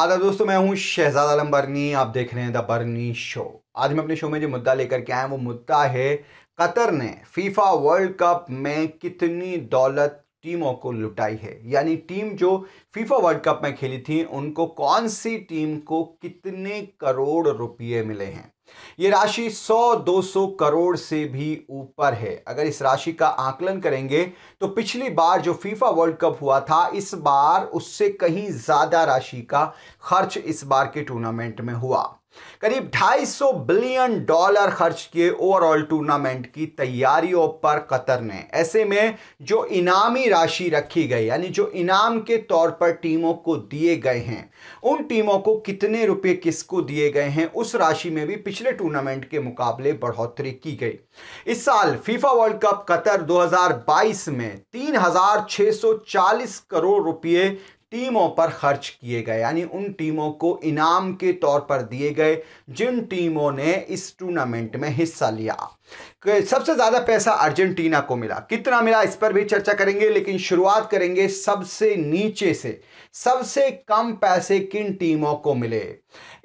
आदाब दोस्तों मैं हूं शहजाद आलम बर्नी आप देख रहे हैं द बर्नी शो आज मैं अपने शो में जो मुद्दा लेकर के आया वो मुद्दा है कतर ने फीफा वर्ल्ड कप में कितनी दौलत टीमों को लुटाई है यानी टीम जो फीफा वर्ल्ड कप में खेली थी उनको कौन सी टीम को कितने करोड़ रुपये मिले हैं ये राशि 100-200 करोड़ से भी ऊपर है अगर इस राशि का आकलन करेंगे तो पिछली बार जो फीफा वर्ल्ड कप हुआ था इस बार उससे कहीं ज़्यादा राशि का खर्च इस बार के टूर्नामेंट में हुआ करीब 250 बिलियन डॉलर खर्च किए ओवरऑल टूर्नामेंट की तैयारियों पर कतर ने ऐसे में जो इनामी राशि रखी गई यानी जो इनाम के तौर पर टीमों को दिए गए हैं उन टीमों को कितने रुपए किसको दिए गए हैं उस राशि में भी पिछले टूर्नामेंट के मुकाबले बढ़ोतरी की गई इस साल फीफा वर्ल्ड कप कतर 2022 में तीन करोड़ रुपये टीमों पर खर्च किए गए यानी उन टीमों को इनाम के तौर पर दिए गए जिन टीमों ने इस टूर्नामेंट में हिस्सा लिया सबसे ज़्यादा पैसा अर्जेंटीना को मिला कितना मिला इस पर भी चर्चा करेंगे लेकिन शुरुआत करेंगे सबसे नीचे से सबसे कम पैसे किन टीमों को मिले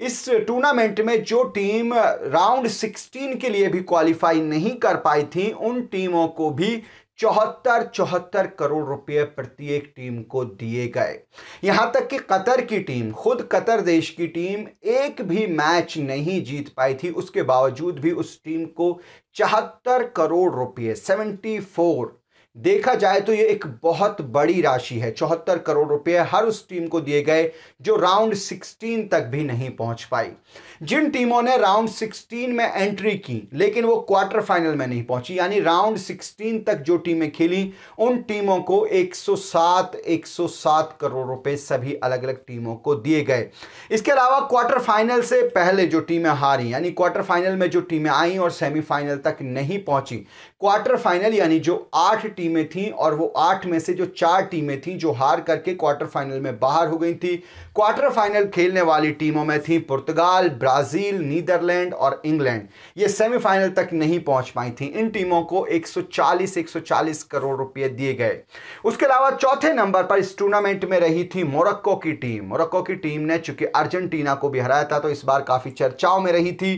इस टूर्नामेंट में जो टीम राउंड 16 के लिए भी क्वालिफाई नहीं कर पाई थी उन टीमों को भी चौहत्तर चौहत्तर करोड़ रुपए प्रत्येक टीम को दिए गए यहाँ तक कि कतर की टीम खुद कतर देश की टीम एक भी मैच नहीं जीत पाई थी उसके बावजूद भी उस टीम को चौहत्तर करोड़ रुपए सेवेंटी फोर देखा जाए तो ये एक बहुत बड़ी राशि है चौहत्तर करोड़ रुपए हर उस टीम को दिए गए जो राउंड 16 तक भी नहीं पहुंच पाई जिन टीमों ने राउंड 16 में एंट्री की लेकिन वो क्वार्टर फाइनल में नहीं पहुंची यानी राउंड 16 तक जो टीमें खेली उन टीमों को 107 107 करोड़ रुपए सभी अलग अलग टीमों को दिए गए इसके अलावा क्वार्टर फाइनल से पहले जो टीमें हारी यानी क्वार्टर फाइनल में जो टीमें आई और सेमीफाइनल तक नहीं पहुंची क्वार्टर फाइनल यानी जो आठ टीम टीमें थीं और वो आठ में से जो चार टीमें थीं जो हार करके क्वार्टर फाइनल में बाहर हो गई थी क्वार्टर फाइनल खेलने वाली टीमों में थी पुर्तगाल ब्राज़ील नीदरलैंड और इंग्लैंड ये सेमीफाइनल तक नहीं पहुंच पाई थी इन टीमों को 140 140 करोड़ रुपए दिए गए उसके अलावा चौथे नंबर पर इस टूर्नामेंट में रही थी मोरक्को की टीम मोरक्को की टीम ने चूंकि अर्जेंटीना को भी हराया था तो इस बार काफ़ी चर्चाओं में रही थी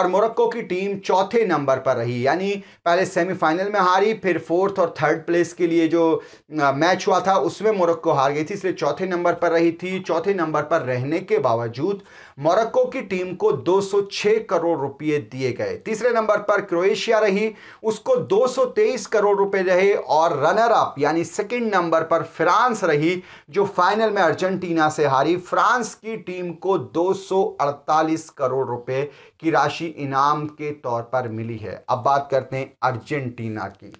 और मोरक्को की टीम चौथे नंबर पर रही यानी पहले सेमीफाइनल में हारी फिर फोर्थ और थर्ड थर्ड प्लेस के लिए जो मैच हुआ था उसमें मोरक्को हार गई थी इसलिए चौथे नंबर पर रही थी चौथे नंबर पर रहने के बावजूद मोरक्को की टीम को 206 करोड़ रुपए दिए गए तीसरे नंबर पर क्रोएशिया रही उसको 223 करोड़ रुपए रहे और रनर अप यानी सेकंड नंबर पर फ्रांस रही जो फाइनल में अर्जेंटीना से हारी फ्रांस की टीम को 248 करोड़ रुपए की राशि इनाम के तौर पर मिली है अब बात करते हैं अर्जेंटीना की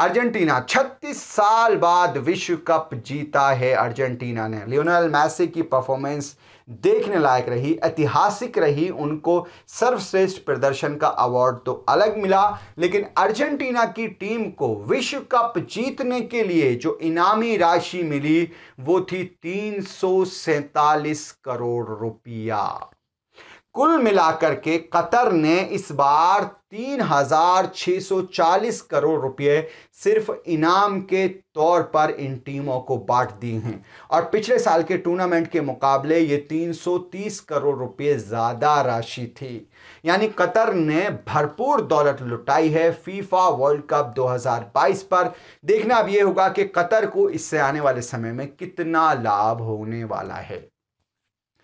अर्जेंटीना 36 साल बाद विश्व कप जीता है अर्जेंटीना ने लियोनल मैसी की परफॉर्मेंस देखने लायक रही ऐतिहासिक रही उनको सर्वश्रेष्ठ प्रदर्शन का अवार्ड तो अलग मिला लेकिन अर्जेंटीना की टीम को विश्व कप जीतने के लिए जो इनामी राशि मिली वो थी तीन करोड़ रुपया कुल मिलाकर के कतर ने इस बार 3,640 करोड़ रुपए सिर्फ इनाम के तौर पर इन टीमों को बांट दिए हैं और पिछले साल के टूर्नामेंट के मुकाबले ये 330 करोड़ रुपए ज़्यादा राशि थी यानी कतर ने भरपूर दौलत लुटाई है फीफा वर्ल्ड कप 2022 पर देखना अब ये होगा कि कतर को इससे आने वाले समय में कितना लाभ होने वाला है